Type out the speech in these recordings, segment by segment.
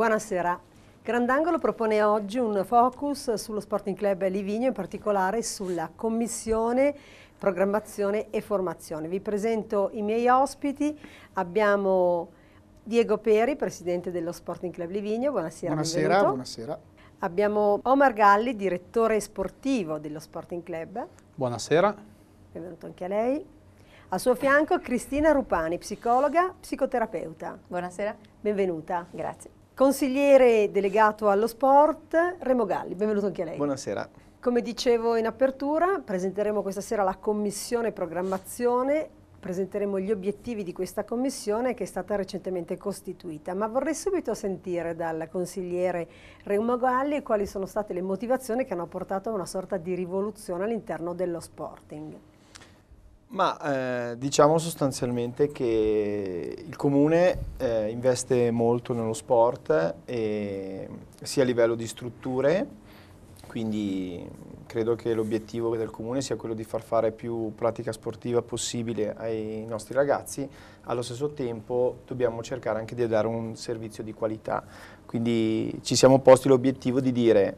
Buonasera. Grandangolo propone oggi un focus sullo Sporting Club Livigno, in particolare sulla commissione programmazione e formazione. Vi presento i miei ospiti. Abbiamo Diego Peri, presidente dello Sporting Club Livigno. Buonasera. Buonasera, buonasera. Abbiamo Omar Galli, direttore sportivo dello Sporting Club. Buonasera. Benvenuto anche a lei. A suo fianco Cristina Rupani, psicologa, psicoterapeuta. Buonasera. Benvenuta. Grazie. Consigliere delegato allo sport, Remo Galli, benvenuto anche a lei. Buonasera. Come dicevo in apertura, presenteremo questa sera la commissione programmazione, presenteremo gli obiettivi di questa commissione che è stata recentemente costituita, ma vorrei subito sentire dal consigliere Remo Galli quali sono state le motivazioni che hanno portato a una sorta di rivoluzione all'interno dello sporting. Ma eh, diciamo sostanzialmente che il comune eh, investe molto nello sport eh, sia a livello di strutture, quindi credo che l'obiettivo del comune sia quello di far fare più pratica sportiva possibile ai nostri ragazzi, allo stesso tempo dobbiamo cercare anche di dare un servizio di qualità, quindi ci siamo posti l'obiettivo di dire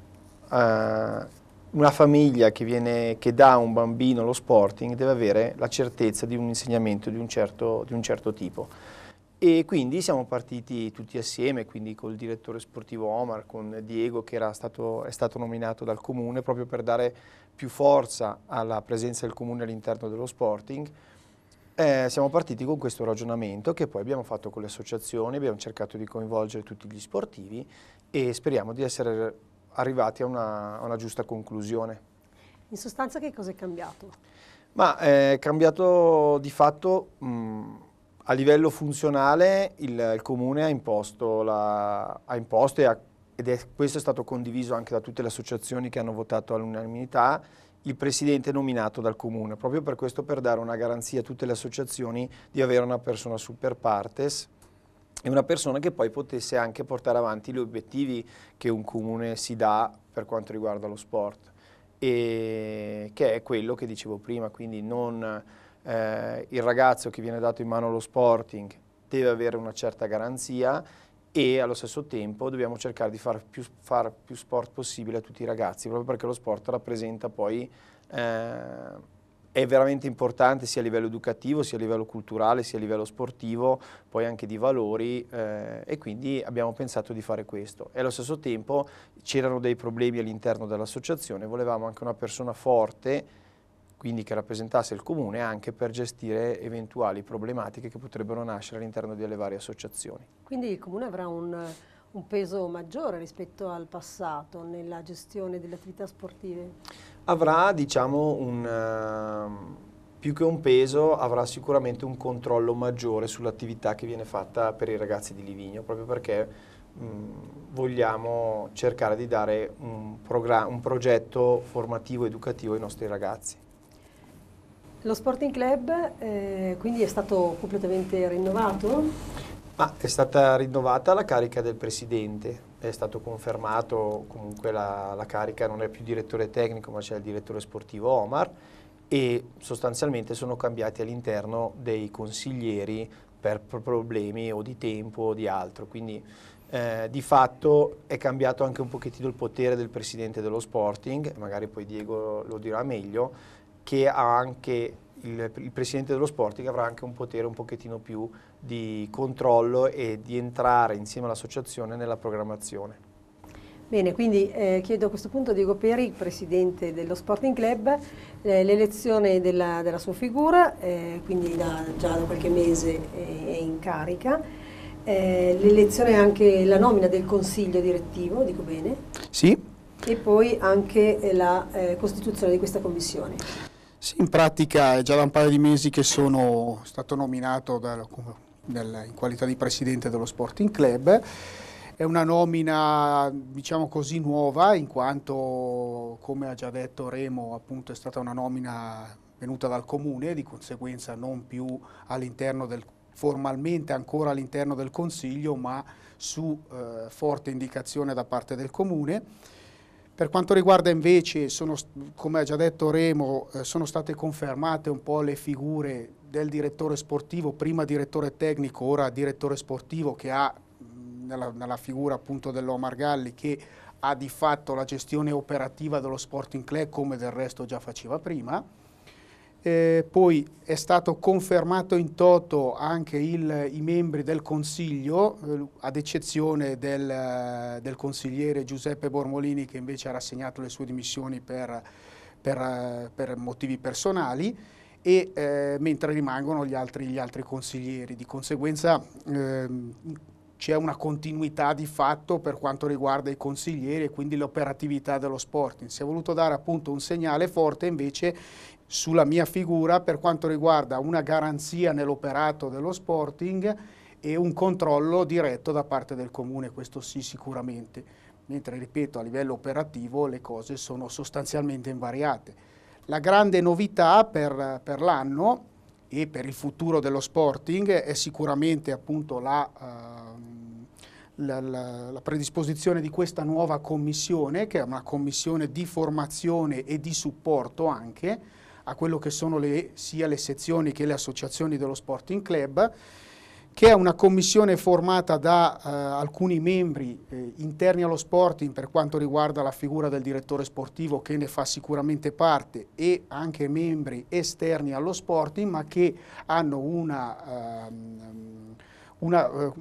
eh, una famiglia che, viene, che, dà a un bambino lo sporting deve avere la certezza di un insegnamento di un certo, di un certo tipo. E quindi siamo partiti tutti assieme, quindi col direttore sportivo Omar, con Diego che stato, è stato nominato dal comune proprio per dare più forza alla presenza del comune all'interno dello sporting. Eh, siamo partiti con questo ragionamento che poi abbiamo fatto con le associazioni, abbiamo cercato di coinvolgere tutti gli sportivi e speriamo di essere arrivati a una, a una giusta conclusione. In sostanza che cosa è cambiato? Ma eh, è cambiato di fatto mh, a livello funzionale il, il comune ha imposto, la, ha imposto e ha, ed è, questo è stato condiviso anche da tutte le associazioni che hanno votato all'unanimità il presidente nominato dal comune, proprio per questo per dare una garanzia a tutte le associazioni di avere una persona super partes e una persona che poi potesse anche portare avanti gli obiettivi che un comune si dà per quanto riguarda lo sport e che è quello che dicevo prima, quindi non eh, il ragazzo che viene dato in mano allo sporting deve avere una certa garanzia e allo stesso tempo dobbiamo cercare di fare più, far più sport possibile a tutti i ragazzi, proprio perché lo sport rappresenta poi eh, è veramente importante sia a livello educativo, sia a livello culturale, sia a livello sportivo, poi anche di valori eh, e quindi abbiamo pensato di fare questo. E allo stesso tempo c'erano dei problemi all'interno dell'associazione, volevamo anche una persona forte quindi che rappresentasse il comune anche per gestire eventuali problematiche che potrebbero nascere all'interno delle varie associazioni. Quindi il comune avrà un, un peso maggiore rispetto al passato nella gestione delle attività sportive? avrà diciamo un... Ehm, più che un peso avrà sicuramente un controllo maggiore sull'attività che viene fatta per i ragazzi di Livigno, proprio perché mh, vogliamo cercare di dare un, un progetto formativo, educativo ai nostri ragazzi. Lo Sporting Club eh, quindi è stato completamente rinnovato? Ma è stata rinnovata la carica del presidente, è stato confermato comunque la, la carica, non è più direttore tecnico ma c'è il direttore sportivo Omar e sostanzialmente sono cambiati all'interno dei consiglieri per problemi o di tempo o di altro, quindi eh, di fatto è cambiato anche un pochettino il potere del presidente dello Sporting, magari poi Diego lo dirà meglio, che ha anche il, il presidente dello Sporting avrà anche un potere un pochettino più di controllo e di entrare insieme all'associazione nella programmazione. Bene, quindi eh, chiedo a questo punto a Diego Peri, presidente dello Sporting Club, eh, l'elezione della, della, sua figura, eh, quindi da, già da qualche mese è, in carica, eh, l'elezione anche la nomina del consiglio direttivo, dico bene? Sì. E poi anche la eh, costituzione di questa commissione. Sì, in pratica è già da un paio di mesi che sono stato nominato dal nel, in qualità di presidente dello Sporting Club. È una nomina, diciamo così, nuova, in quanto, come ha già detto Remo, appunto è stata una nomina venuta dal comune, di conseguenza non più all'interno del formalmente ancora all'interno del Consiglio, ma su eh, forte indicazione da parte del Comune. Per quanto riguarda invece, sono, come ha già detto Remo, eh, sono state confermate un po' le figure del direttore sportivo, prima direttore tecnico, ora direttore sportivo che ha nella, nella figura appunto dell'Omar Galli che ha di fatto la gestione operativa dello Sporting Club come del resto già faceva prima. Eh, poi è stato confermato in toto anche il, i membri del Consiglio, eh, ad eccezione del, eh, del, consigliere Giuseppe Bormolini che invece ha rassegnato le sue dimissioni per, per, eh, per motivi personali e eh, mentre rimangono gli altri, gli altri, consiglieri. Di conseguenza ehm, c'è una continuità di fatto per quanto riguarda i consiglieri e quindi l'operatività dello Sporting. Si è voluto dare appunto un segnale forte invece sulla mia figura per quanto riguarda una garanzia nell'operato dello Sporting e un controllo diretto da parte del Comune, questo sì sicuramente. Mentre, ripeto, a livello operativo le cose sono sostanzialmente invariate. La grande novità per, per l'anno e per il futuro dello Sporting è sicuramente appunto la, eh, la, la, la, predisposizione di questa nuova commissione, che è una commissione di formazione e di supporto anche a quello che sono le, sia le sezioni che le associazioni dello Sporting Club, che è una commissione formata da eh, alcuni membri eh, interni allo sporting per quanto riguarda la figura del direttore sportivo che ne fa sicuramente parte e anche membri esterni allo sporting ma che hanno una, ehm, una eh,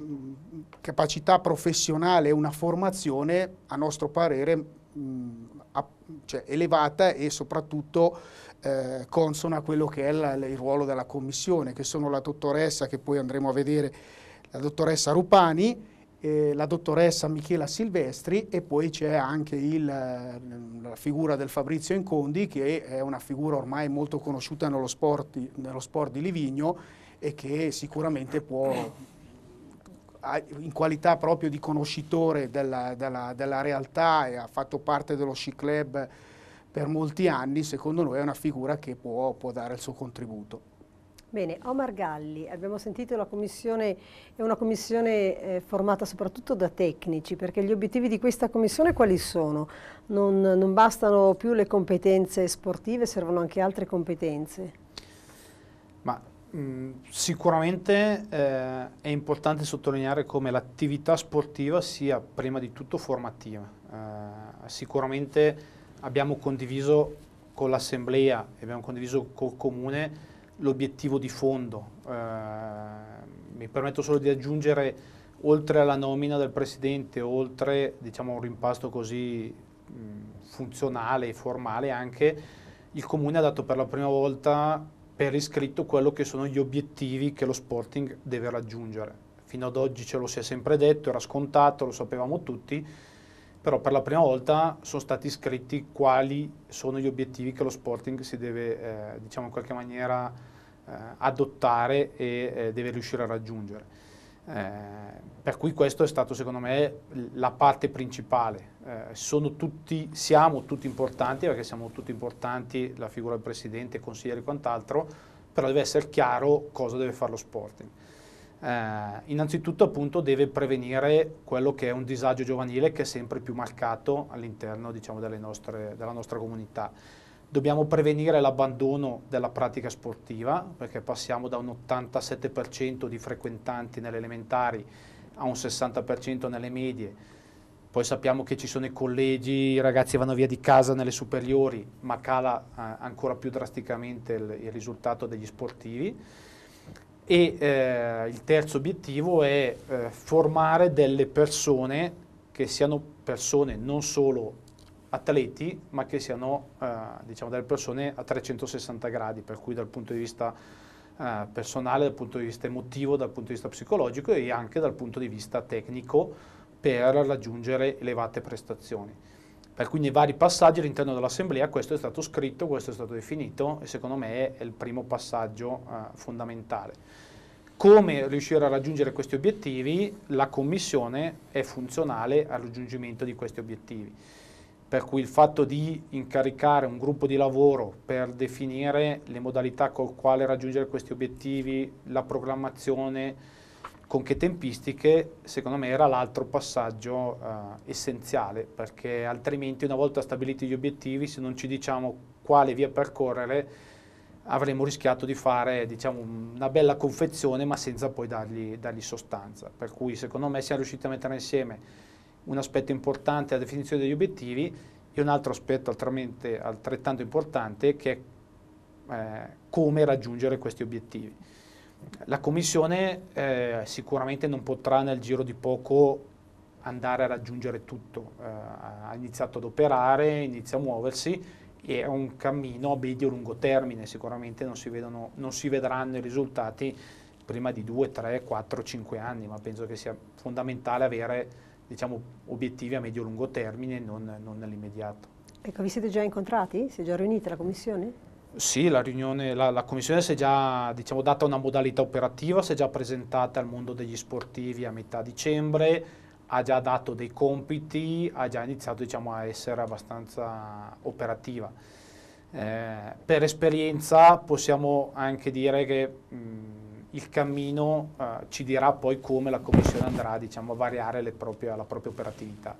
capacità professionale e una formazione a nostro parere mh, mm, a, cioè, elevata e soprattutto eh, consona a quello che è la, il ruolo della commissione, che sono la dottoressa, che poi andremo a vedere, la dottoressa Rupani, eh, la dottoressa Michela Silvestri e poi c'è anche il, eh, la figura del Fabrizio Incondi, che è una figura ormai molto conosciuta nello sport, nello sport di Livigno e che sicuramente può in qualità proprio di conoscitore della, della, della realtà e ha fatto parte dello sci club per molti anni secondo noi è una figura che può, può dare il suo contributo. Bene, Omar Galli, abbiamo sentito la commissione, è una commissione eh, formata soprattutto da tecnici, perché gli obiettivi di questa commissione quali sono? Non, non bastano più le competenze sportive, servono anche altre competenze? Ma, mh, mm, sicuramente eh, è importante sottolineare come l'attività sportiva sia prima di tutto formativa. Eh, sicuramente abbiamo condiviso con l'Assemblea e abbiamo condiviso col Comune l'obiettivo di fondo. Eh, mi permetto solo di aggiungere, oltre alla nomina del Presidente, oltre diciamo, a un rimpasto così mh, funzionale e formale anche, il Comune ha dato per la prima volta per iscritto quello che sono gli obiettivi che lo Sporting deve raggiungere. Fino ad oggi ce lo si è sempre detto, era scontato, lo sapevamo tutti, però per la prima volta sono stati scritti quali sono gli obiettivi che lo Sporting si deve, eh, diciamo in qualche maniera, eh, adottare e eh, deve riuscire a raggiungere. Eh, per cui questo è stato secondo me la parte principale. Eh, tutti, siamo tutti importanti, perché siamo tutti importanti, la figura del Presidente, consiglieri e quant'altro, però deve essere chiaro cosa deve fare lo Sporting eh, innanzitutto appunto deve prevenire quello che è un disagio giovanile che è sempre più marcato all'interno diciamo, della nostra comunità. Dobbiamo prevenire l'abbandono della pratica sportiva perché passiamo da un 87% di frequentanti nelle elementari a un 60% nelle medie. Poi sappiamo che ci sono i collegi, i ragazzi vanno via di casa nelle superiori, ma cala eh, ancora più drasticamente il, il risultato degli sportivi e eh, il terzo obiettivo è eh, formare delle persone che siano persone non solo atleti, ma che siano eh, diciamo delle persone a 360 gradi, per cui dal punto di vista eh, personale, dal punto di vista emotivo, dal punto di vista psicologico e anche dal punto di vista tecnico per raggiungere elevate prestazioni per quindi nei vari passaggi all'interno dell'assemblea questo è stato scritto, questo è stato definito e secondo me è il primo passaggio eh, fondamentale. Come riuscire a raggiungere questi obiettivi? La commissione è funzionale al raggiungimento di questi obiettivi. Per cui il fatto di incaricare un gruppo di lavoro per definire le modalità col quale raggiungere questi obiettivi, la programmazione, con che tempistiche, secondo me era l'altro passaggio eh, essenziale, perché altrimenti una volta stabiliti gli obiettivi, se non ci diciamo quale via percorrere, avremmo rischiato di fare diciamo, una bella confezione ma senza poi dargli, dargli sostanza. Per cui secondo me siamo riusciti a mettere insieme un aspetto importante, la definizione degli obiettivi, e un altro aspetto altrettanto importante che è eh, come raggiungere questi obiettivi. La Commissione eh, sicuramente non potrà nel giro di poco andare a raggiungere tutto, eh, ha iniziato ad operare, inizia a muoversi e è un cammino a medio lungo termine, sicuramente non si, vedono, non si vedranno i risultati prima di 2, 3, 4, 5 anni, ma penso che sia fondamentale avere diciamo, obiettivi a medio lungo termine non, non nell'immediato. Ecco, vi siete già incontrati? Si è già riunita la Commissione? Sì, la, riunione, la, la Commissione si è già diciamo, data una modalità operativa, si è già presentata al mondo degli sportivi a metà dicembre, ha già dato dei compiti, ha già iniziato diciamo, a essere abbastanza operativa. Eh, per esperienza possiamo anche dire che mh, mm, il cammino eh, ci dirà poi come la Commissione andrà diciamo, a variare proprie, la propria operatività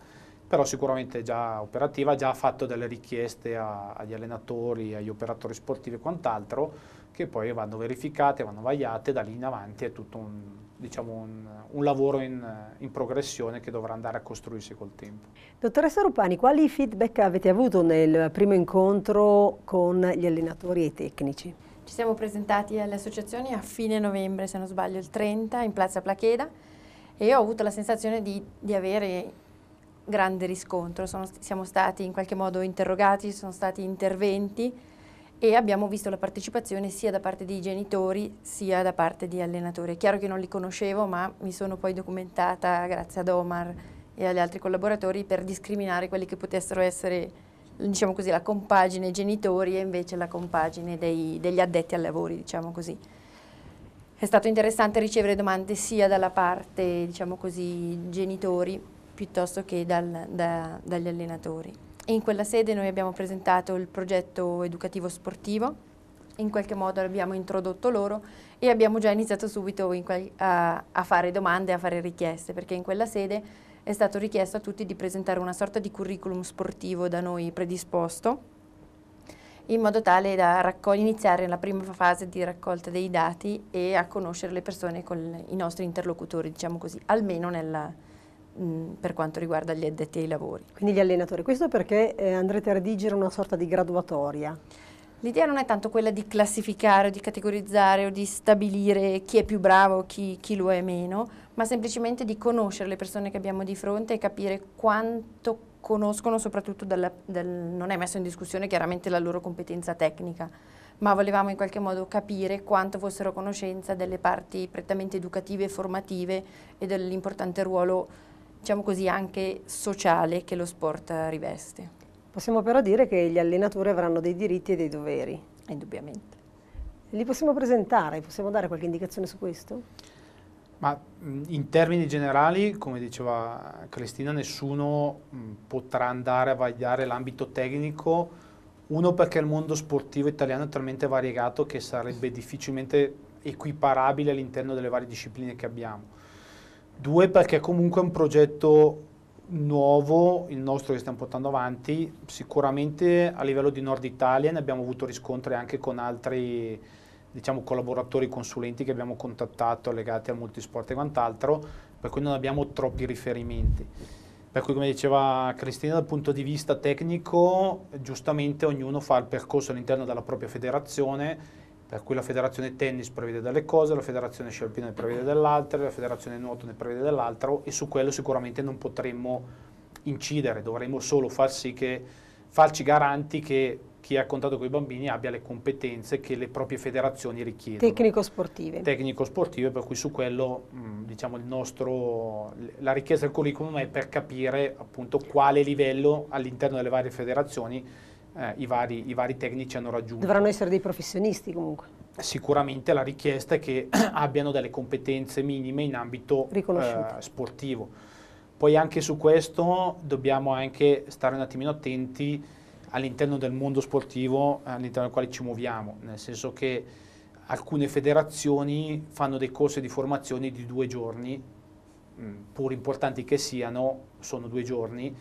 però sicuramente già operativa, già ha fatto delle richieste a, agli allenatori, agli operatori sportivi e quant'altro, che poi vanno verificate, vanno vagliate, da lì in avanti è tutto un, diciamo un, un lavoro in, in, progressione che dovrà andare a costruirsi col tempo. Dottoressa Rupani, quali feedback avete avuto nel primo incontro con gli allenatori e i tecnici? Ci siamo presentati alle associazioni a fine novembre, se non sbaglio, il 30, in Piazza Placheda e ho avuto la sensazione di, di avere grande riscontro, sono, siamo stati in qualche modo interrogati, ci sono stati interventi e abbiamo visto la partecipazione sia da parte dei genitori sia da parte di allenatori. È chiaro che non li conoscevo ma mi sono poi documentata grazie ad Omar e agli altri collaboratori per discriminare quelli che potessero essere diciamo così, la compagine genitori e invece la compagine dei, degli addetti ai lavori, diciamo così. È stato interessante ricevere domande sia dalla parte, diciamo così, genitori piuttosto che dal, da, dagli allenatori. E in quella sede noi abbiamo presentato il progetto educativo sportivo, in qualche modo l'abbiamo introdotto loro e abbiamo già iniziato subito in a, a, fare domande, a fare richieste, perché in quella sede è stato richiesto a tutti di presentare una sorta di curriculum sportivo da noi predisposto, in modo tale da iniziare la prima fase di raccolta dei dati e a conoscere le persone con i nostri interlocutori, diciamo così, almeno nella, Mm, per quanto riguarda gli addetti ai lavori. Quindi gli allenatori, questo perché eh, andrete a redigere una sorta di graduatoria? L'idea non è tanto quella di classificare o di categorizzare o di stabilire chi è più bravo, chi, chi lo è meno, ma semplicemente di conoscere le persone che abbiamo di fronte e capire quanto conoscono soprattutto dalla, dal, non è messo in discussione chiaramente la loro competenza tecnica, ma volevamo in qualche modo capire quanto fossero a conoscenza delle parti prettamente educative e formative e dell'importante ruolo diciamo così, anche sociale che lo sport riveste. Possiamo però dire che gli allenatori avranno dei diritti e dei doveri. Indubbiamente. Li possiamo presentare? Possiamo dare qualche indicazione su questo? Ma in termini generali, come diceva Cristina, nessuno potrà andare a vagliare l'ambito tecnico, uno perché il mondo sportivo italiano è talmente variegato che sarebbe difficilmente equiparabile all'interno delle varie discipline che abbiamo Due, perché comunque è un progetto nuovo, il nostro che stiamo portando avanti, sicuramente a livello di Nord Italia ne abbiamo avuto riscontri anche con altri diciamo, collaboratori consulenti che abbiamo contattato legati al multisport e quant'altro, per cui non abbiamo troppi riferimenti. Per cui, come diceva Cristina, dal punto di vista tecnico, giustamente ognuno fa il percorso all'interno della propria federazione per cui la federazione tennis prevede delle cose, la federazione sci alpina ne prevede dell'altra, la federazione nuoto ne prevede dell'altro e su quello sicuramente non potremmo incidere, dovremmo solo far sì che, farci garanti che chi ha contatto con i bambini abbia le competenze che le proprie federazioni richiedono. Tecnico-sportive. Tecnico-sportive, per cui su quello mh, mm, diciamo nostro, la richiesta del curriculum è per capire appunto quale livello all'interno delle varie federazioni eh, i, vari, i, vari, tecnici hanno raggiunto. Dovranno essere dei professionisti comunque. Sicuramente la richiesta è che abbiano delle competenze minime in ambito eh, sportivo. Poi anche su questo dobbiamo anche stare un attimino attenti all'interno del mondo sportivo all'interno del quale ci muoviamo, nel senso che alcune federazioni fanno dei corsi di formazione di due giorni, mm, pur importanti che siano, sono due giorni,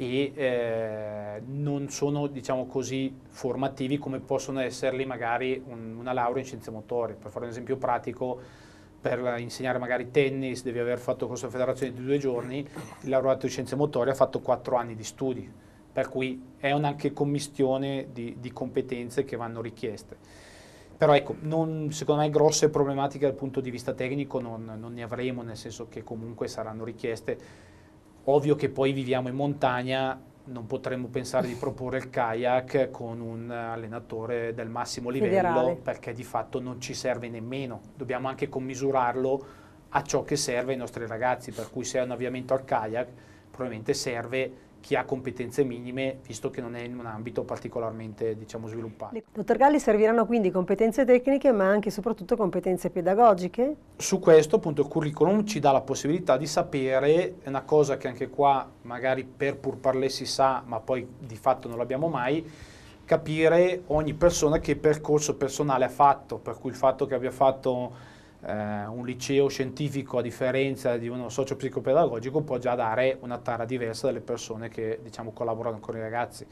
e eh, non sono diciamo così formativi come possono esserli magari un, una laurea in scienze motorie. Per fare un esempio pratico, per insegnare magari tennis devi aver fatto questa federazione di due giorni, il laureato in scienze motorie ha fatto quattro anni di studi, per cui è anche commistione di, di competenze che vanno richieste. Però ecco, non, secondo me grosse problematiche dal punto di vista tecnico non, non ne avremo, nel senso che comunque saranno richieste Ovvio che poi viviamo in montagna, non potremmo pensare di proporre il kayak con un allenatore del massimo livello Federale. perché di fatto non ci serve nemmeno. Dobbiamo anche commisurarlo a ciò che serve ai nostri ragazzi, per cui se è un avviamento al kayak probabilmente serve chi ha competenze minime, visto che non è in un ambito particolarmente diciamo, sviluppato. Dottor Galli, serviranno quindi competenze tecniche, ma anche e soprattutto competenze pedagogiche? Su questo appunto il curriculum ci dà la possibilità di sapere, è una cosa che anche qua magari per pur parlare si sa, ma poi di fatto non l'abbiamo mai, capire ogni persona che percorso personale ha fatto, per cui il fatto che abbia fatto eh, un liceo scientifico a differenza di uno socio-psicopedagogico può già dare una tara diversa dalle persone che diciamo, collaborano con i ragazzi.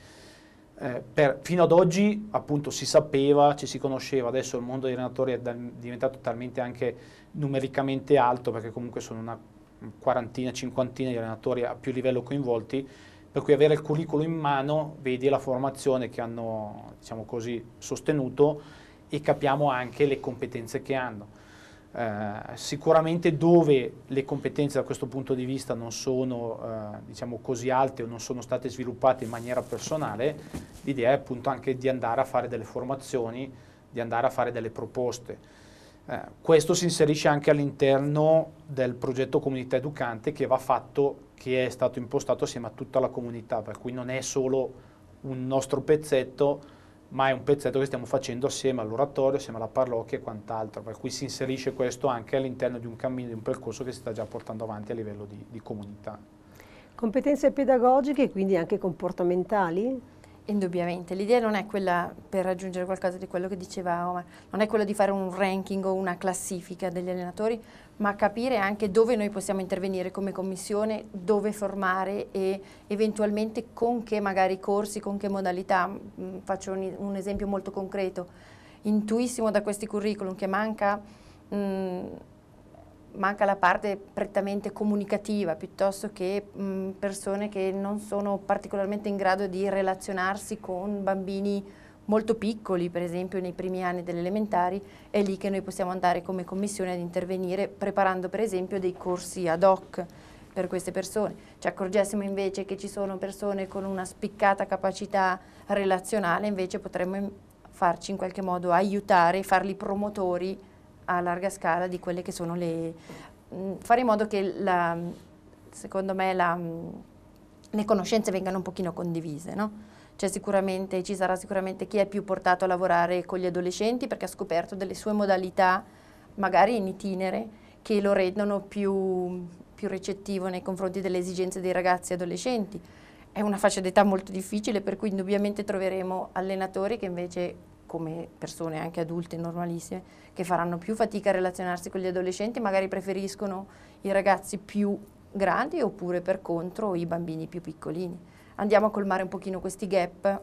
Eh, per, fino ad oggi appunto si sapeva, ci si conosceva, adesso il mondo dei allenatori è diventato talmente anche numericamente alto perché comunque sono una quarantina, cinquantina di allenatori a più livello coinvolti, per cui avere il curriculum in mano, vedi la formazione che hanno diciamo così, sostenuto e capiamo anche le competenze che hanno. Eh, sicuramente dove le competenze da questo punto di vista non sono eh, diciamo così alte o non sono state sviluppate in maniera personale, l'idea è appunto anche di andare a fare delle formazioni, di andare a fare delle proposte. Eh, questo si inserisce anche all'interno del progetto Comunità Educante che va fatto, che è stato impostato assieme a tutta la comunità, per cui non è solo un nostro pezzetto, ma è un pezzetto che stiamo facendo assieme all'oratorio, assieme alla parrocchia e quant'altro, per cui si inserisce questo anche all'interno di un cammino, di un percorso che si sta già portando avanti a livello di, di comunità. Competenze pedagogiche e quindi anche comportamentali? Indubbiamente, l'idea non è quella, per raggiungere qualcosa di quello che diceva Omar, non è quella di fare un ranking o una classifica degli allenatori, ma capire anche dove noi possiamo intervenire come commissione, dove formare e eventualmente con che magari corsi, con che modalità. Mm, faccio un, un esempio molto concreto, intuissimo da questi curriculum che manca, mh, mm, manca la parte prettamente comunicativa piuttosto che mh, mm, persone che non sono particolarmente in grado di relazionarsi con bambini molto piccoli, per esempio nei primi anni delle elementari, è lì che noi possiamo andare come commissione ad intervenire preparando per esempio dei corsi ad hoc per queste persone. Ci accorgessimo invece che ci sono persone con una spiccata capacità relazionale, invece potremmo mm, farci in qualche modo aiutare, farli promotori a larga scala di quelle che sono le... Mm, fare in modo che la, mm, secondo me la, le conoscenze vengano un pochino condivise, no? ci sarà sicuramente chi è più portato a lavorare con gli adolescenti perché ha scoperto delle sue modalità, magari in itinere, che lo rendono più, più recettivo nei confronti delle esigenze dei ragazzi e adolescenti. È una fascia d'età molto difficile per cui indubbiamente troveremo allenatori che invece come persone anche adulte normalissime che faranno più fatica a relazionarsi con gli adolescenti, magari preferiscono i ragazzi più grandi oppure per contro i bambini più piccolini andiamo a colmare un pochino questi gap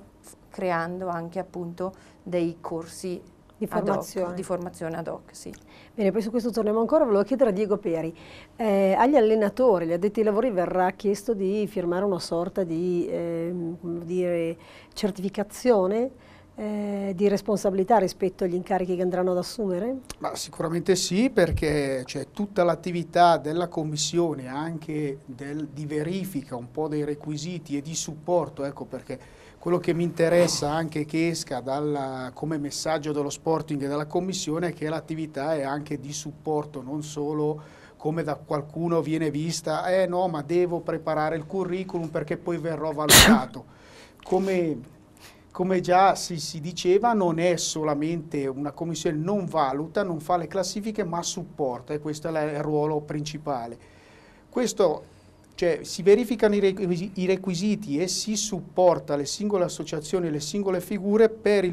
creando anche appunto dei corsi di formazione ad hoc. formazione ad hoc sì. Bene, poi su questo torniamo ancora, volevo chiedere a Diego Peri, eh, agli allenatori, agli addetti ai lavori verrà chiesto di firmare una sorta di eh, dire, certificazione eh, di responsabilità rispetto agli incarichi che andranno ad assumere? Ma sicuramente sì, perché c'è tutta l'attività della Commissione, anche del, di verifica un po' dei requisiti e di supporto, ecco perché quello che mi interessa anche che esca dalla, come messaggio dello Sporting e della Commissione è che l'attività è anche di supporto, non solo come da qualcuno viene vista, eh no ma devo preparare il curriculum perché poi verrò valutato. Come come già si, si, diceva, non è solamente una commissione, non valuta, non fa le classifiche, ma supporta e questo è il ruolo principale. Questo, cioè, si verificano i requisiti e si supporta le singole associazioni, le singole figure per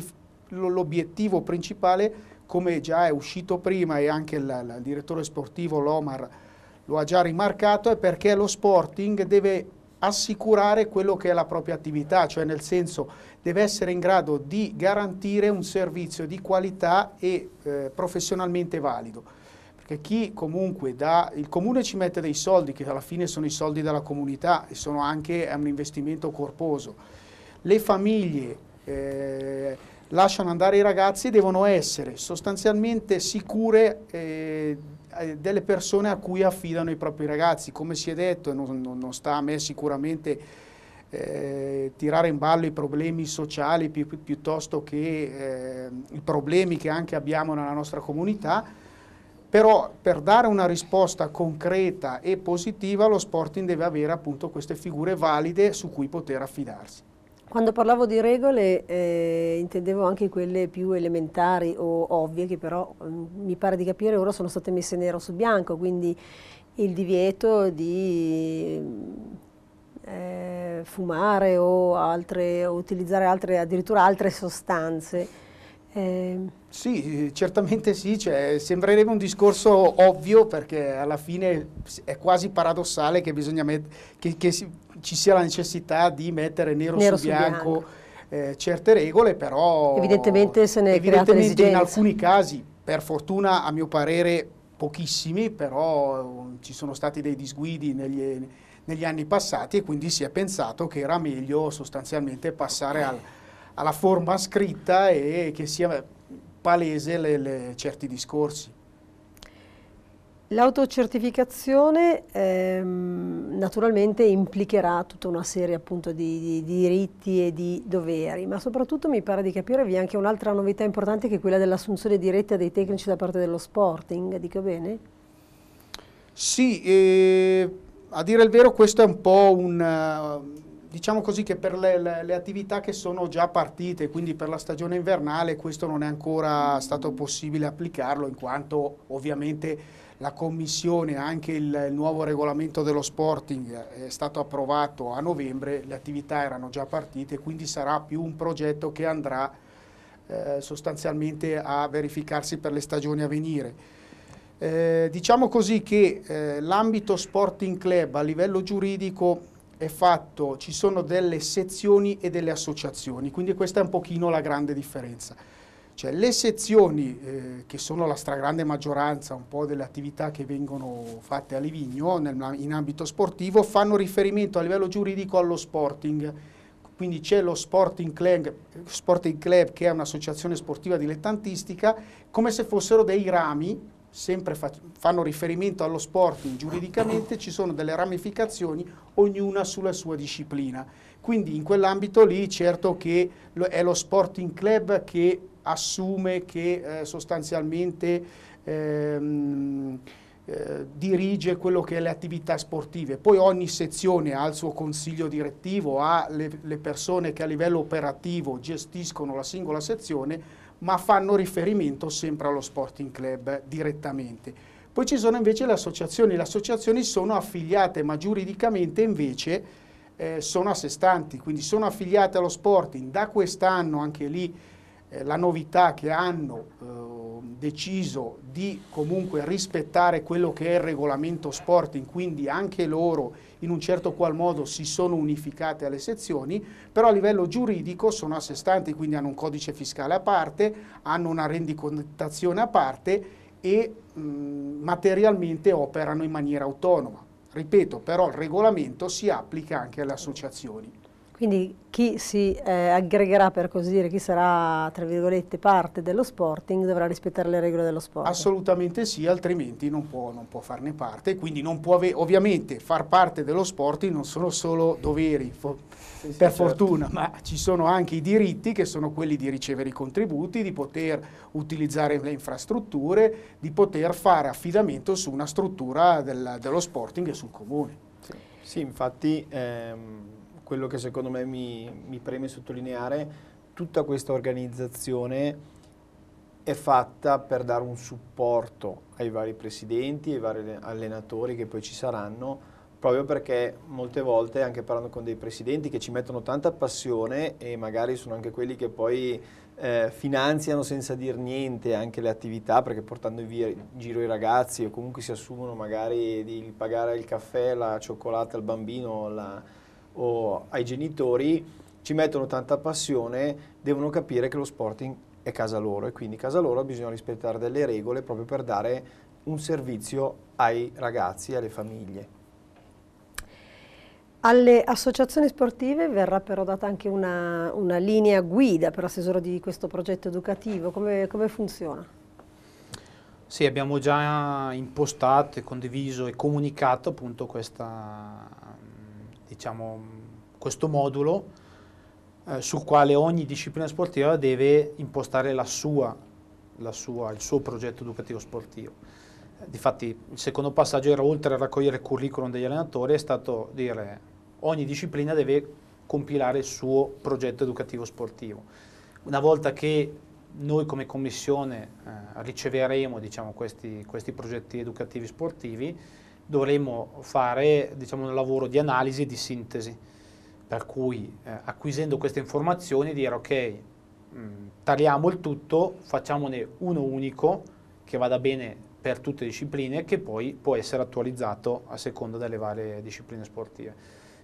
l'obiettivo principale, come già è uscito prima e anche il, il direttore sportivo Lomar lo ha già rimarcato, è perché lo sporting deve assicurare quello che è la propria attività, cioè nel senso deve essere in grado di garantire un servizio di qualità e eh, professionalmente valido. Perché chi comunque dà, il comune ci mette dei soldi, che alla fine sono i soldi della comunità e sono anche un investimento corposo. Le famiglie eh, lasciano andare i ragazzi e devono essere sostanzialmente sicure eh, eh, delle persone a cui affidano i propri ragazzi. Come si è detto, non, non, non sta a me sicuramente eh, tirare in ballo i problemi sociali pi piuttosto che eh, i problemi che anche abbiamo nella nostra comunità, però per dare una risposta concreta e positiva lo Sporting deve avere appunto queste figure valide su cui poter affidarsi. Quando parlavo di regole eh, intendevo anche quelle più elementari o ovvie che però mm, mi pare di capire ora sono state messe nero su bianco, quindi il divieto di eh, fumare o, altre, o utilizzare altre, addirittura altre sostanze. Eh. Sì, certamente sì, cioè, sembrerebbe un discorso ovvio perché alla fine è quasi paradossale che bisogna mettere ci sia la necessità di mettere nero, nero su, su bianco, Eh, certe regole, però evidentemente se ne è evidentemente in alcuni casi, per fortuna a mio parere pochissimi, però mm, ci sono stati dei disguidi negli, negli anni passati e quindi si è pensato che era meglio sostanzialmente passare al, alla forma scritta e che sia palese le, le certi discorsi. L'autocertificazione ehm, naturalmente implicherà tutta una serie appunto di, di, diritti e di doveri, ma soprattutto mi pare di capire vi è anche un'altra novità importante che è quella dell'assunzione diretta dei tecnici da parte dello Sporting, dico bene? Sì, eh, a dire il vero questo è un po' un... diciamo così che per le, le, le attività che sono già partite, quindi per la stagione invernale, questo non è ancora stato possibile applicarlo in quanto ovviamente la Commissione, anche il nuovo regolamento dello Sporting eh, è stato approvato a novembre, le attività erano già partite, quindi sarà più un progetto che andrà eh, sostanzialmente a verificarsi per le stagioni a venire. Eh, diciamo così che eh, l'ambito Sporting Club a livello giuridico è fatto, ci sono delle sezioni e delle associazioni, quindi questa è un pochino la grande differenza. Cioè, le sezioni, eh, che sono la stragrande maggioranza un po' delle attività che vengono fatte a Livigno nel, in ambito sportivo, fanno riferimento a livello giuridico allo sporting. Quindi c'è lo sporting club, sporting club, che è un'associazione sportiva dilettantistica, come se fossero dei rami, sempre fa, fanno riferimento allo sporting giuridicamente, ci sono delle ramificazioni, ognuna sulla sua disciplina. Quindi in quell'ambito lì certo che è lo sporting club che assume che eh, sostanzialmente ehm, eh, dirige quello che è le attività sportive. Poi ogni sezione ha il suo consiglio direttivo, ha le, le persone che a livello operativo gestiscono la singola sezione, ma fanno riferimento sempre allo Sporting Club direttamente. Poi ci sono invece le associazioni, le associazioni sono affiliate, ma giuridicamente invece eh, sono a sé stanti, quindi sono affiliate allo Sporting, da quest'anno anche lì eh, la novità che hanno eh, deciso di comunque rispettare quello che è il regolamento sporting, quindi anche loro in un certo qual modo si sono unificate alle sezioni, però a livello giuridico sono a sé stanti, quindi hanno un codice fiscale a parte, hanno una rendicontazione a parte e mh, materialmente operano in maniera autonoma. Ripeto, però il regolamento si applica anche alle associazioni. Quindi chi si eh, aggregherà, per così dire, chi sarà, tra virgolette, parte dello sporting dovrà rispettare le regole dello sport? Assolutamente sì, altrimenti non può, non può farne parte, quindi non può avere, ovviamente far parte dello sporting non sono solo doveri, fo sì, sì, per certo. fortuna, ma ci sono anche i diritti che sono quelli di ricevere i contributi, di poter utilizzare le infrastrutture, di poter fare affidamento su una struttura del, dello sporting e sul comune. Sì, sì infatti... Ehm quello che secondo me mi, mi preme sottolineare, tutta questa organizzazione è fatta per dare un supporto ai vari presidenti, ai vari allenatori che poi ci saranno, proprio perché molte volte, anche parlando con dei presidenti che ci mettono tanta passione e magari sono anche quelli che poi eh, finanziano senza dir niente anche le attività, perché portando via in giro i ragazzi o comunque si assumono magari di pagare il caffè, la cioccolata al bambino, la, o ai genitori, ci mettono tanta passione, devono capire che lo sporting è casa loro e quindi casa loro bisogna rispettare delle regole proprio per dare un servizio ai ragazzi e alle famiglie. Alle associazioni sportive verrà però data anche una, una linea guida per l'assessore di questo progetto educativo, come, come funziona? Sì, abbiamo già impostato, condiviso e comunicato appunto questa, diciamo, questo modulo eh, sul quale ogni disciplina sportiva deve impostare la sua, la sua, il suo progetto educativo sportivo. Eh, difatti il secondo passaggio era oltre a raccogliere il curriculum degli allenatori, è stato dire ogni disciplina deve compilare il suo progetto educativo sportivo. Una volta che noi come commissione eh, riceveremo diciamo, questi, questi progetti educativi sportivi, dovremo fare diciamo, un lavoro di analisi e di sintesi, per cui eh, acquisendo queste informazioni dire ok, mh, mm, tagliamo il tutto, facciamone uno unico che vada bene per tutte le discipline che poi può essere attualizzato a seconda delle varie discipline sportive.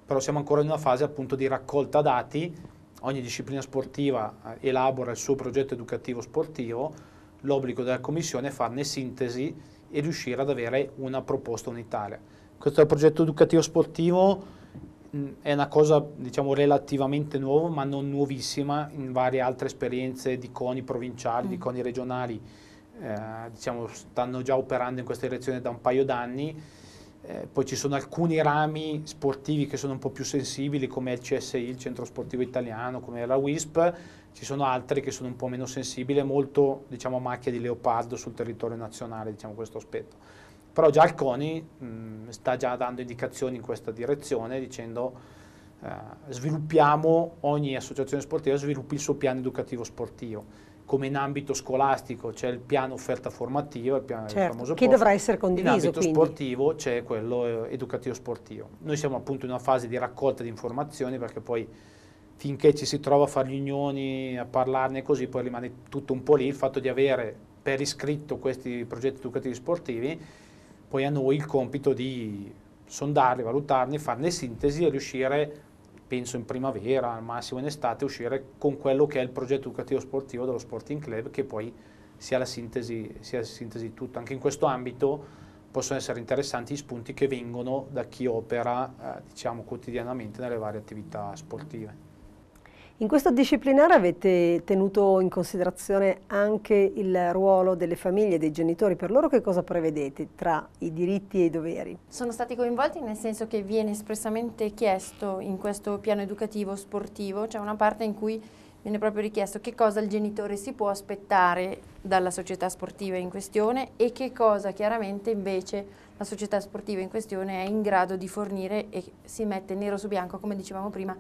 Però siamo ancora in una fase appunto di raccolta dati, ogni disciplina sportiva eh, elabora il suo progetto educativo sportivo, l'obbligo della commissione è farne sintesi e riuscire ad avere una proposta unitaria. Questo progetto educativo sportivo, mm, è una cosa diciamo, relativamente nuova ma non nuovissima in varie altre esperienze di CONI provinciali, mm. di CONI regionali, eh, diciamo, stanno già operando in questa direzione da un paio d'anni eh, poi ci sono alcuni rami sportivi che sono un po' più sensibili, come il CSI, il Centro Sportivo Italiano, come la WISP, ci sono altri che sono un po' meno sensibili, molto diciamo, macchia di leopardo sul territorio nazionale, diciamo questo aspetto. Però già il CONI mh, mm, sta già dando indicazioni in questa direzione dicendo eh, sviluppiamo, ogni associazione sportiva sviluppi il suo piano educativo sportivo come in ambito scolastico c'è il piano offerta formativa, il, piano, certo, il famoso che post, dovrà essere condiviso. In ambito quindi. sportivo c'è quello eh, educativo sportivo. Noi siamo appunto in una fase di raccolta di informazioni perché poi finché ci si trova a fare riunioni, a parlarne così, poi rimane tutto un po' lì il fatto di avere per iscritto questi progetti educativi sportivi, poi a noi il compito di sondarli, valutarli, farne sintesi e riuscire a penso in primavera, al massimo in estate, uscire con quello che è il progetto educativo sportivo dello Sporting Club, che poi sia la sintesi, sia la sintesi di tutto. Anche in questo ambito possono essere interessanti gli spunti che vengono da chi opera eh, diciamo, quotidianamente nelle varie attività sportive. In questo disciplinare avete tenuto in considerazione anche il ruolo delle famiglie e dei genitori, per loro che cosa prevedete tra i diritti e i doveri? Sono stati coinvolti nel senso che viene espressamente chiesto in questo piano educativo sportivo, c'è cioè una parte in cui viene proprio richiesto che cosa il genitore si può aspettare dalla società sportiva in questione e che cosa chiaramente invece la società sportiva in questione è in grado di fornire e si mette nero su bianco, come dicevamo prima,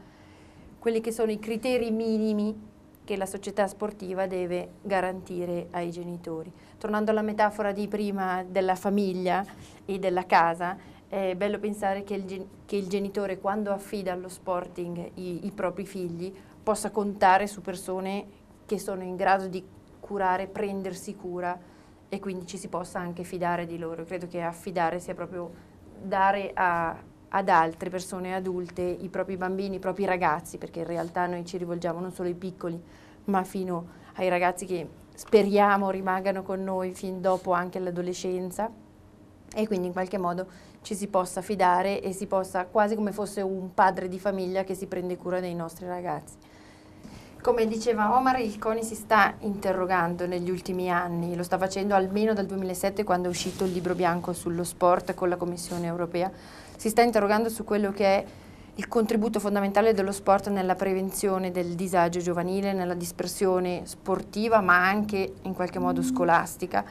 quelli che sono i criteri minimi che la società sportiva deve garantire ai genitori. Tornando alla metafora di prima della famiglia e della casa, è bello pensare che il, che il genitore quando affida allo sporting i, i propri figli possa contare su persone che sono in grado di curare, prendersi cura e quindi ci si possa anche fidare di loro. Credo che affidare sia proprio dare a, ad altre persone adulte, i propri bambini, i propri ragazzi, perché in realtà noi ci rivolgiamo non solo ai piccoli, ma fino ai ragazzi che speriamo rimangano con noi fin dopo anche l'adolescenza e quindi in qualche modo ci si possa fidare e si possa quasi come fosse un padre di famiglia che si prende cura dei nostri ragazzi. Come diceva Omar, il CONI si sta interrogando negli ultimi anni, lo sta facendo almeno dal 2007 quando è uscito il libro bianco sullo sport con la Commissione europea si sta interrogando su quello che è il contributo fondamentale dello sport nella prevenzione del disagio giovanile, nella dispersione sportiva ma anche in qualche modo scolastica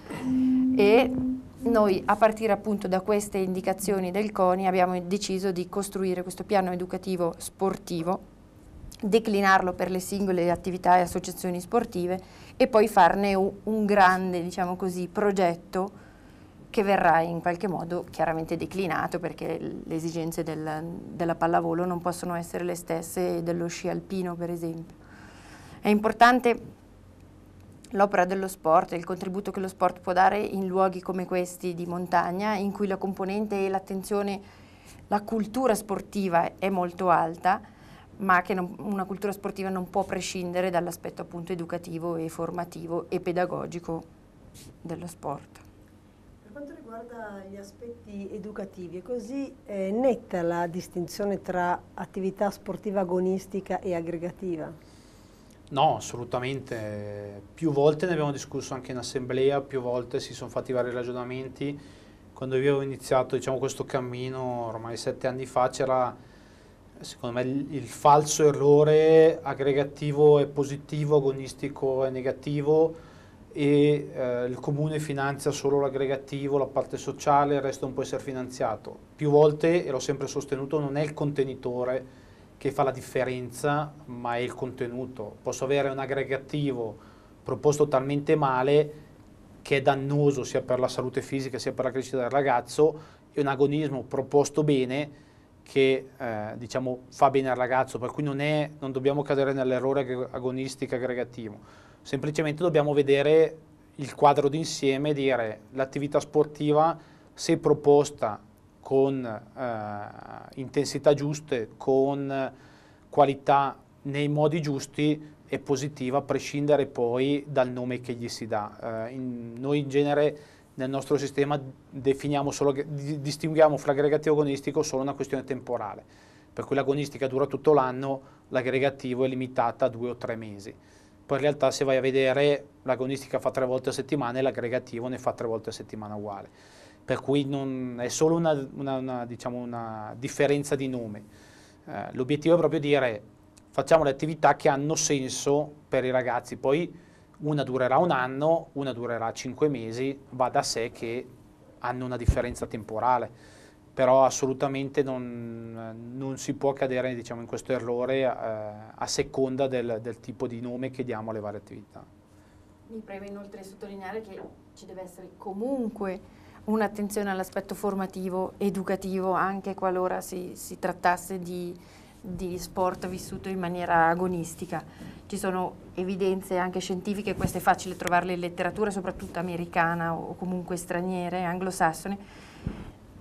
e noi a partire appunto da queste indicazioni del CONI abbiamo deciso di costruire questo piano educativo sportivo declinarlo per le singole attività e associazioni sportive e poi farne un grande diciamo così, progetto che verrà in qualche modo chiaramente declinato perché le esigenze del, della pallavolo non possono essere le stesse dello sci alpino per esempio. È importante l'opera dello sport e il contributo che lo sport può dare in luoghi come questi di montagna in cui la componente e l'attenzione, la cultura sportiva è molto alta ma che non, una cultura sportiva non può prescindere dall'aspetto appunto educativo e formativo e pedagogico dello sport quanto riguarda gli aspetti educativi, è così eh, netta la distinzione tra attività sportiva agonistica e aggregativa? No, assolutamente. Più volte ne abbiamo discusso anche in assemblea, più volte si sono fatti vari ragionamenti. Quando io avevo iniziato diciamo, questo cammino ormai sette anni fa c'era secondo me il, il falso errore aggregativo è positivo, agonistico è negativo e eh, il comune finanzia solo l'aggregativo, la parte sociale, il resto non può essere finanziato. Più volte, e l'ho sempre sostenuto, non è il contenitore che fa la differenza, ma è il contenuto. Posso avere un aggregativo proposto talmente male che è dannoso sia per la salute fisica sia per la crescita del ragazzo e un agonismo proposto bene che eh, diciamo, fa bene al ragazzo, per cui non, è, non dobbiamo cadere nell'errore agonistico aggregativo semplicemente dobbiamo vedere il quadro d'insieme e dire l'attività sportiva se proposta con eh, intensità giuste, con qualità nei modi giusti è positiva a prescindere poi dal nome che gli si dà. Eh, in, noi in genere nel nostro sistema definiamo solo, distinguiamo fra aggregativo e agonistico solo una questione temporale, per cui l'agonistica dura tutto l'anno, l'aggregativo è limitata a due o tre mesi poi in realtà se vai a vedere l'agonistica fa tre volte a settimana e l'aggregativo ne fa tre volte a settimana uguale. Per cui non, è solo una, una, una, diciamo una, differenza di nome. Eh, l'obiettivo è proprio dire facciamo le attività che hanno senso per i ragazzi, poi una durerà un anno, una durerà cinque mesi, va da sé che hanno una differenza temporale però assolutamente non, non, si può cadere diciamo, in questo errore eh, a seconda del, del, tipo di nome che diamo alle varie attività. Mi preme inoltre sottolineare che ci deve essere comunque un'attenzione all'aspetto formativo, educativo, anche qualora si, si trattasse di, di sport vissuto in maniera agonistica. Ci sono evidenze anche scientifiche, queste è facile trovarle in letteratura, soprattutto americana o comunque straniere, anglosassone,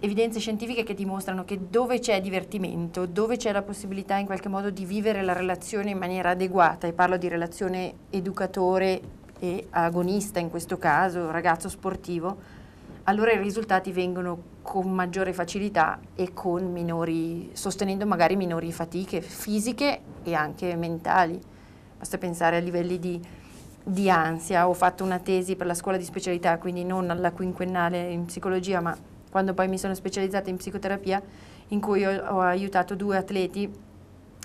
evidenze scientifiche che dimostrano che dove c'è divertimento, dove c'è la possibilità in qualche modo di vivere la relazione in maniera adeguata, e parlo di relazione educatore e agonista in questo caso, ragazzo sportivo, allora i risultati vengono con maggiore facilità e con minori, sostenendo magari minori fatiche fisiche e anche mentali. Basta pensare a livelli di di ansia, ho fatto una tesi per la scuola di specialità, quindi non alla quinquennale in psicologia, ma quando poi mi sono specializzata in psicoterapia, in cui ho, ho aiutato due atleti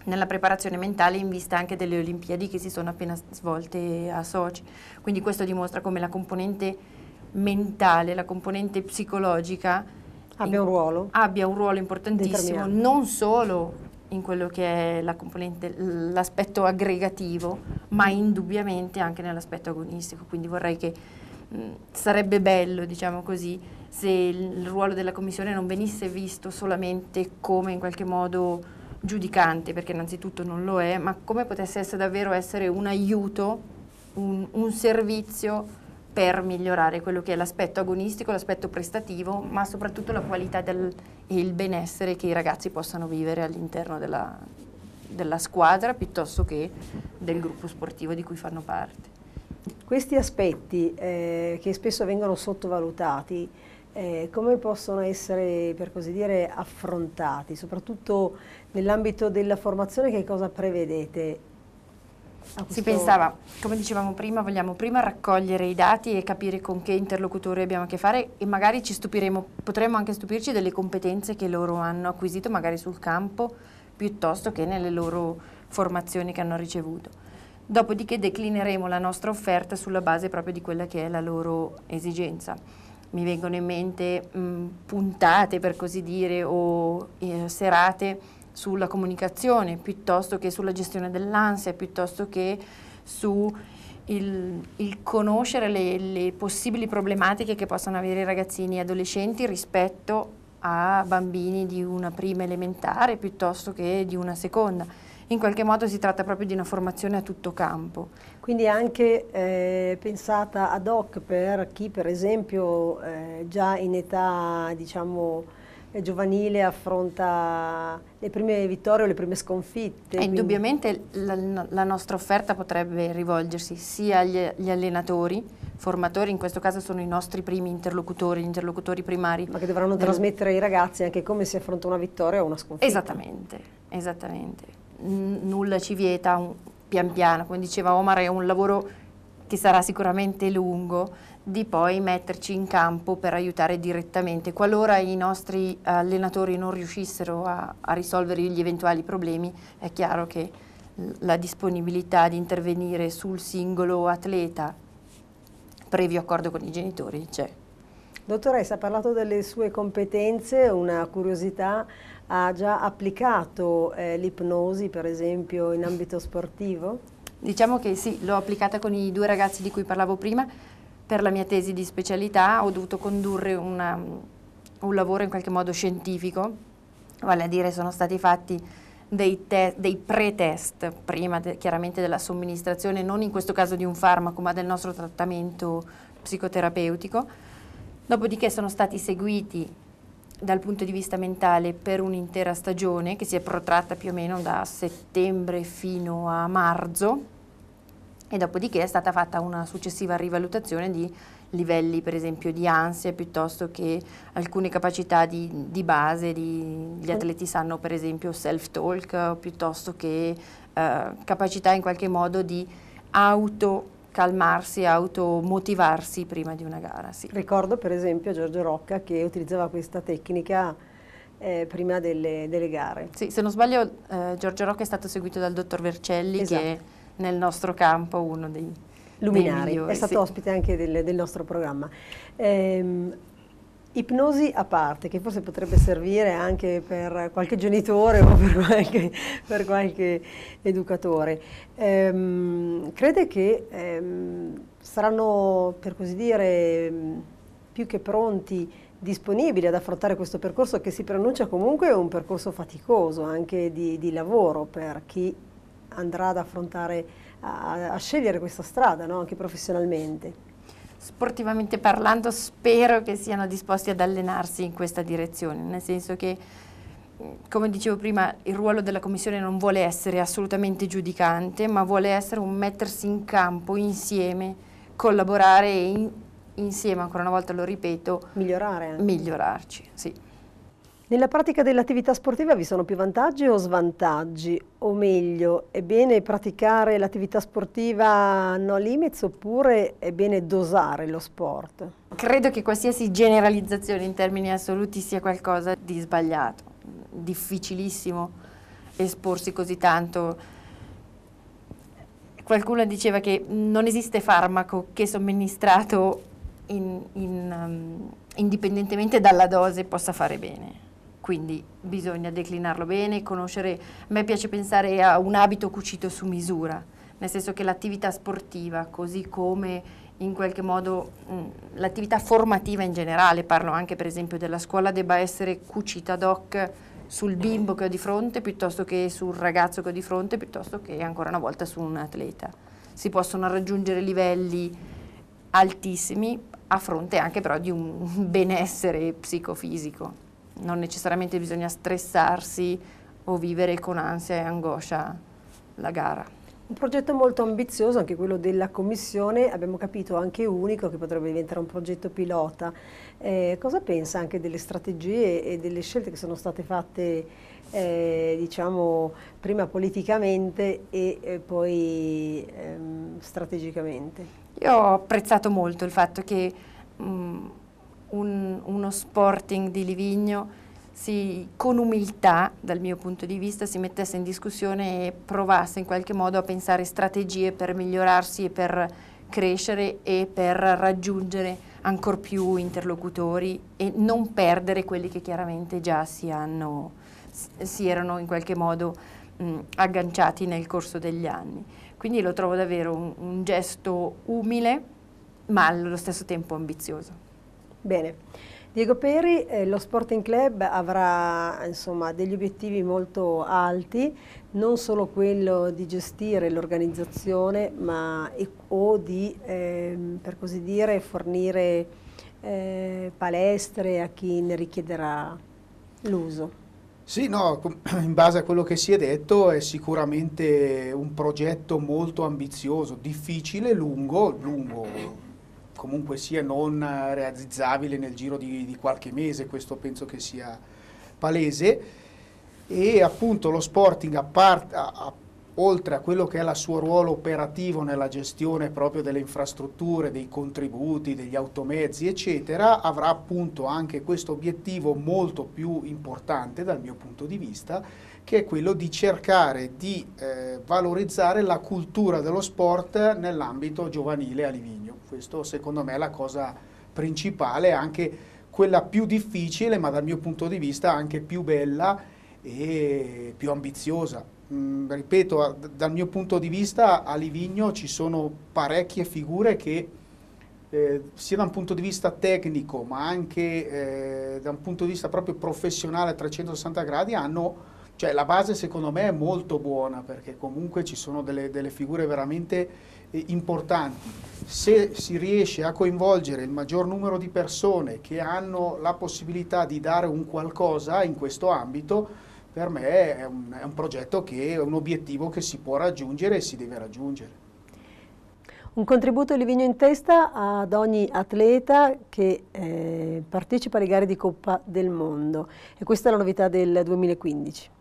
nella preparazione mentale in vista anche delle Olimpiadi che si sono appena svolte a Sochi. Quindi questo dimostra come la componente mentale, la componente psicologica abbia un ruolo, abbia un ruolo importantissimo, non solo in quello che è la componente, l'aspetto aggregativo, ma mm. indubbiamente anche nell'aspetto agonistico. Quindi vorrei che mh, mm, sarebbe bello, diciamo così, se il ruolo della Commissione non venisse visto solamente come in qualche modo giudicante, perché innanzitutto non lo è, ma come potesse essere davvero essere un aiuto, un, un servizio per migliorare quello che è l'aspetto agonistico, l'aspetto prestativo, ma soprattutto la qualità del, e il benessere che i ragazzi possano vivere all'interno della, della squadra piuttosto che del gruppo sportivo di cui fanno parte. Questi aspetti eh, che spesso vengono sottovalutati eh, come possono essere, per così dire, affrontati? Soprattutto nell'ambito della formazione che cosa prevedete? Questo... Si pensava, come dicevamo prima, vogliamo prima raccogliere i dati e capire con che interlocutori abbiamo a che fare e magari ci stupiremo, potremmo anche stupirci delle competenze che loro hanno acquisito magari sul campo piuttosto che nelle loro formazioni che hanno ricevuto. Dopodiché declineremo la nostra offerta sulla base proprio di quella che è la loro esigenza mi vengono in mente mh, mm, puntate, per così dire, o eh, serate sulla comunicazione, piuttosto che sulla gestione dell'ansia, piuttosto che su il, il, conoscere le, le, possibili problematiche che possono avere i ragazzini e adolescenti rispetto a bambini di una prima elementare piuttosto che di una seconda in qualche modo si tratta proprio di una formazione a tutto campo. Quindi anche eh, pensata ad hoc per chi per esempio eh, già in età diciamo eh, giovanile affronta le prime vittorie o le prime sconfitte. E eh, indubbiamente la, la, nostra offerta potrebbe rivolgersi sia agli, agli, allenatori, formatori, in questo caso sono i nostri primi interlocutori, gli interlocutori primari. Ma che dovranno del... trasmettere ai ragazzi anche come si affronta una vittoria o una sconfitta. Esattamente, esattamente nulla ci vieta un, pian piano, come diceva Omar è un lavoro che sarà sicuramente lungo, di poi metterci in campo per aiutare direttamente. Qualora i nostri eh, allenatori non riuscissero a, a risolvere gli eventuali problemi, è chiaro che la disponibilità di intervenire sul singolo atleta, previo accordo con i genitori, c'è. Dottoressa, ha parlato delle sue competenze, una curiosità, ha già applicato eh, l'ipnosi per esempio in ambito sportivo? Diciamo che sì, l'ho applicata con i due ragazzi di cui parlavo prima, per la mia tesi di specialità ho dovuto condurre una, un lavoro in qualche modo scientifico, vale a dire sono stati fatti dei, dei pre-test, prima de chiaramente della somministrazione, non in questo caso di un farmaco, ma del nostro trattamento psicoterapeutico, dopodiché sono stati seguiti dal punto di vista mentale per un'intera stagione che si è protratta più o meno da settembre fino a marzo e dopodiché è stata fatta una successiva rivalutazione di livelli per esempio di ansia piuttosto che alcune capacità di, di base, di, gli atleti sanno per esempio self-talk piuttosto che eh, capacità in qualche modo di auto calmarsi, automotivarsi prima di una gara. Sì. Ricordo per esempio Giorgio Rocca che utilizzava questa tecnica eh, prima delle, delle, gare. Sì, se non sbaglio eh, Giorgio Rocca è stato seguito dal dottor Vercelli esatto. che è nel nostro campo uno dei Luminari, migliori, è stato sì. ospite anche del, del nostro programma. Ehm, Ipnosi a parte, che forse potrebbe servire anche per qualche genitore o per qualche, per qualche educatore, ehm, crede che ehm, saranno, per così dire, più che pronti, disponibili ad affrontare questo percorso che si pronuncia comunque un percorso faticoso anche di, di lavoro per chi andrà ad affrontare, a, a scegliere questa strada, no? anche professionalmente? sportivamente parlando spero che siano disposti ad allenarsi in questa direzione, nel senso che come dicevo prima, il ruolo della Commissione non vuole essere assolutamente giudicante, ma vuole essere un mettersi in campo insieme, collaborare e in, insieme, ancora una volta lo ripeto, migliorare. Migliorarci, sì. Nella pratica dell'attività sportiva vi sono più vantaggi o svantaggi? O meglio, è bene praticare l'attività sportiva no limits oppure è bene dosare lo sport? Credo che qualsiasi generalizzazione in termini assoluti sia qualcosa di sbagliato. Difficilissimo esporsi così tanto qualcuno diceva che non esiste farmaco che somministrato in, in, um, indipendentemente dalla dose possa fare bene quindi bisogna declinarlo bene, conoscere, a me piace pensare a un abito cucito su misura, nel senso che l'attività sportiva, così come in qualche modo mm, l'attività formativa in generale, parlo anche per esempio della scuola, debba essere cucita ad hoc sul bimbo che ho di fronte piuttosto che sul ragazzo che ho di fronte piuttosto che ancora una volta su un atleta. Si possono raggiungere livelli altissimi a fronte anche però di un benessere psicofisico non necessariamente bisogna stressarsi o vivere con ansia e angoscia la gara. Un progetto molto ambizioso, anche quello della Commissione, abbiamo capito anche unico che potrebbe diventare un progetto pilota. Eh, cosa pensa anche delle strategie e delle scelte che sono state fatte, eh, diciamo, prima politicamente e, e eh, poi ehm, strategicamente? Io ho apprezzato molto il fatto che mh, mm, un, uno Sporting di Livigno si, con umiltà, dal mio punto di vista, si mettesse in discussione e provasse in qualche modo a pensare strategie per migliorarsi e per crescere e per raggiungere ancora più interlocutori e non perdere quelli che chiaramente già si, hanno, si erano in qualche modo mh, agganciati nel corso degli anni. Quindi lo trovo davvero un, un gesto umile ma allo stesso tempo ambizioso. Bene. Diego Peri, eh, lo Sporting Club avrà insomma, degli obiettivi molto alti, non solo quello di gestire l'organizzazione ma, e, o di, eh, per così dire, fornire eh, palestre a chi ne richiederà l'uso. Sì, no, in base a quello che si è detto è sicuramente un progetto molto ambizioso, difficile, lungo, lungo comunque sia non realizzabile nel giro di, di qualche mese, questo penso che sia palese e appunto lo Sporting a part, a, a, oltre a quello che è il suo ruolo operativo nella gestione proprio delle infrastrutture, dei contributi, degli automezzi eccetera, avrà appunto anche questo obiettivo molto più importante dal mio punto di vista che è quello di cercare di eh, valorizzare la cultura dello sport nell'ambito giovanile a Livigno. Questo secondo me è la cosa principale, anche quella più difficile, ma dal mio punto di vista anche più bella e più ambiziosa. Mm, ripeto, a, dal mio punto di vista a Livigno ci sono parecchie figure che eh, sia da un punto di vista tecnico ma anche eh, da un punto di vista proprio professionale a 360 gradi hanno cioè la base secondo me è molto buona perché comunque ci sono delle, delle figure veramente eh, importanti. Se si riesce a coinvolgere il maggior numero di persone che hanno la possibilità di dare un qualcosa in questo ambito, per me è un, è un progetto che è un obiettivo che si può raggiungere e si deve raggiungere. Un contributo di Livigno in testa ad ogni atleta che eh, partecipa alle gare di Coppa del Mondo e questa è la novità del 2015.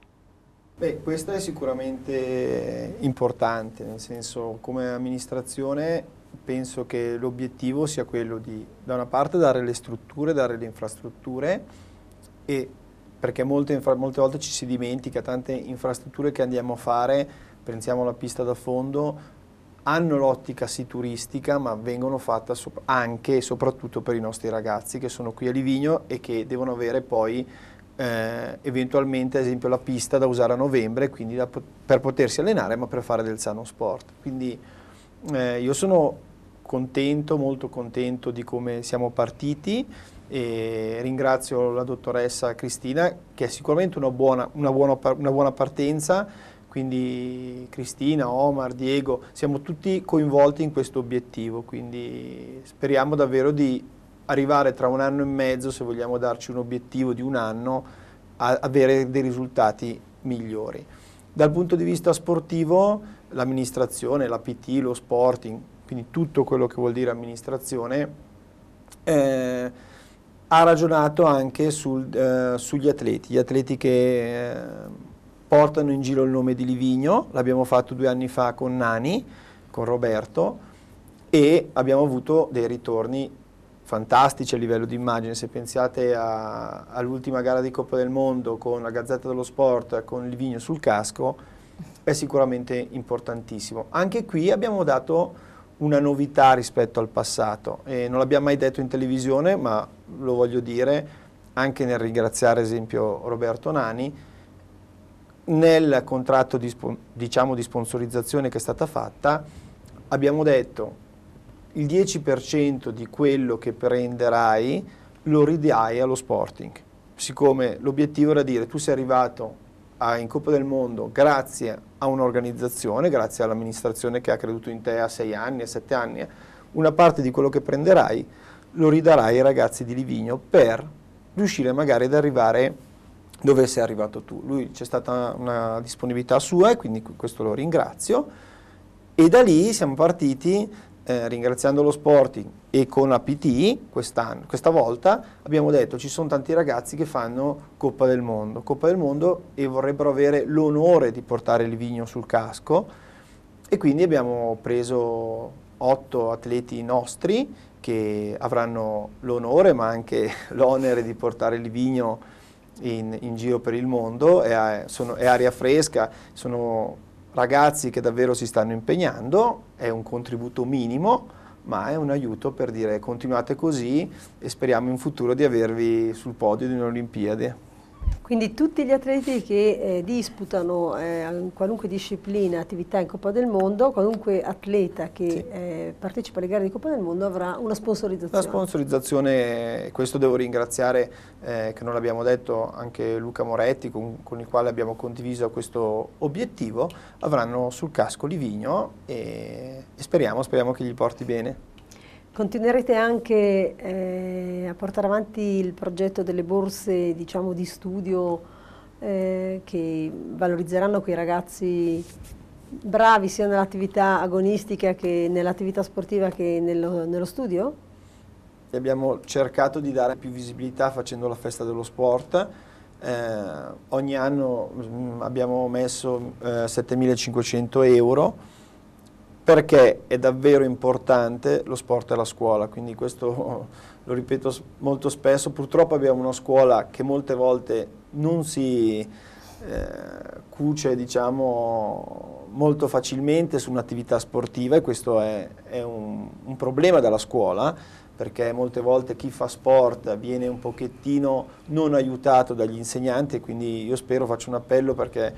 Beh, questa è sicuramente importante, nel senso come amministrazione penso che l'obiettivo sia quello di da una parte dare le strutture, dare le infrastrutture e perché molte, molte volte ci si dimentica tante infrastrutture che andiamo a fare, pensiamo alla pista da fondo, hanno l'ottica sì turistica ma vengono fatte anche e soprattutto per i nostri ragazzi che sono qui a Livigno e che devono avere poi eh, eventualmente ad esempio la pista da usare a novembre quindi da, per potersi allenare ma per fare del sano sport. Quindi eh, io sono contento, molto contento di come siamo partiti e ringrazio la dottoressa Cristina che è sicuramente una buona, una buona, una buona partenza quindi Cristina, Omar, Diego, siamo tutti coinvolti in questo obiettivo, quindi speriamo davvero di arrivare tra un anno e mezzo, se vogliamo darci un obiettivo di un anno, a avere dei risultati migliori. Dal punto di vista sportivo, l'amministrazione, la PT, lo sporting, quindi tutto quello che vuol dire amministrazione, eh, ha ragionato anche sul, eh, sugli atleti, gli atleti che eh, portano in giro il nome di Livigno, l'abbiamo fatto due anni fa con Nani, con Roberto, e abbiamo avuto dei ritorni fantastici a livello di immagine, se pensate all'ultima gara di Coppa del Mondo con la Gazzetta dello Sport, con il vigno sul casco, è sicuramente importantissimo. Anche qui abbiamo dato una novità rispetto al passato, e non l'abbiamo mai detto in televisione, ma lo voglio dire anche nel ringraziare ad esempio Roberto Nani, nel contratto di, diciamo, di sponsorizzazione che è stata fatta abbiamo detto il 10% di quello che prenderai lo ridai allo Sporting. Siccome l'obiettivo era dire tu sei arrivato a, in Coppa del Mondo grazie a un'organizzazione, grazie all'amministrazione che ha creduto in te a sei anni, a sette anni, una parte di quello che prenderai lo ridarai ai ragazzi di Livigno per riuscire magari ad arrivare dove sei arrivato tu. Lui c'è stata una disponibilità sua e quindi questo lo ringrazio. E da lì siamo partiti eh, ringraziando lo Sporting e con la PT questa volta abbiamo detto ci sono tanti ragazzi che fanno Coppa del Mondo, Coppa del Mondo e vorrebbero avere l'onore di portare il vigno sul casco e quindi abbiamo preso otto atleti nostri che avranno l'onore ma anche l'onere di portare il vigno in, in, giro per il mondo, è, sono, è aria fresca, sono ragazzi che davvero si stanno impegnando, è un contributo minimo, ma è un aiuto per dire continuate così e speriamo in futuro di avervi sul podio di un'Olimpiade. Quindi tutti gli atleti che eh, disputano eh, in qualunque disciplina, attività in Coppa del Mondo, qualunque atleta che sì. eh, partecipa alle gare di Coppa del Mondo avrà una sponsorizzazione. Una sponsorizzazione, eh, questo devo ringraziare, eh, che non l'abbiamo detto, anche Luca Moretti con, con, il quale abbiamo condiviso questo obiettivo, avranno sul casco Livigno e, e speriamo, speriamo che gli porti bene. Continuerete anche eh, a portare avanti il progetto delle borse diciamo, di studio eh, che valorizzeranno quei ragazzi bravi sia nell'attività agonistica che nell'attività sportiva che nello, nello studio? E abbiamo cercato di dare più visibilità facendo la festa dello sport. Eh, ogni anno mh, mm, abbiamo messo eh, 7.500 euro perché è davvero importante lo sport alla scuola, quindi questo lo ripeto molto spesso, purtroppo abbiamo una scuola che molte volte non si eh, cuce diciamo, molto facilmente su un'attività sportiva e questo è, è un, un problema della scuola, perché molte volte chi fa sport viene un pochettino non aiutato dagli insegnanti, quindi io spero, faccio un appello perché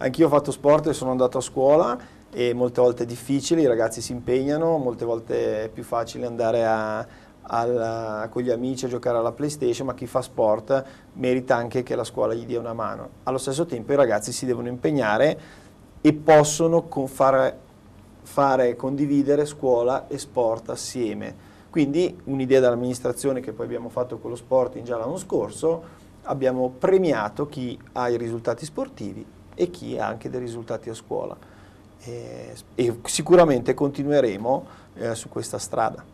anch'io ho fatto sport e sono andato a scuola e molte volte difficili, i ragazzi si impegnano, molte volte è più facile andare a, alla, con gli amici a giocare alla PlayStation, ma chi fa sport merita anche che la scuola gli dia una mano. Allo stesso tempo i ragazzi si devono impegnare e possono con fare, fare condividere scuola e sport assieme. Quindi un'idea dell'amministrazione che poi abbiamo fatto con lo sport già l'anno scorso, abbiamo premiato chi ha i risultati sportivi e chi ha anche dei risultati a scuola e, eh, e sicuramente continueremo eh, su questa strada.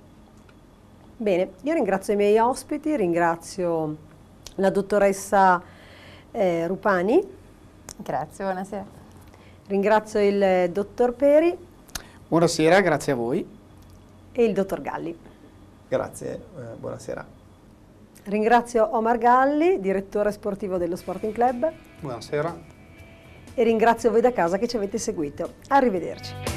Bene, io ringrazio i miei ospiti, ringrazio la dottoressa eh, Rupani. Grazie, buonasera. Ringrazio il eh, dottor Peri. Buonasera, grazie a voi. E il dottor Galli. Grazie, eh, buonasera. Ringrazio Omar Galli, direttore sportivo dello Sporting Club. Buonasera e ringrazio voi da casa che ci avete seguito. Arrivederci.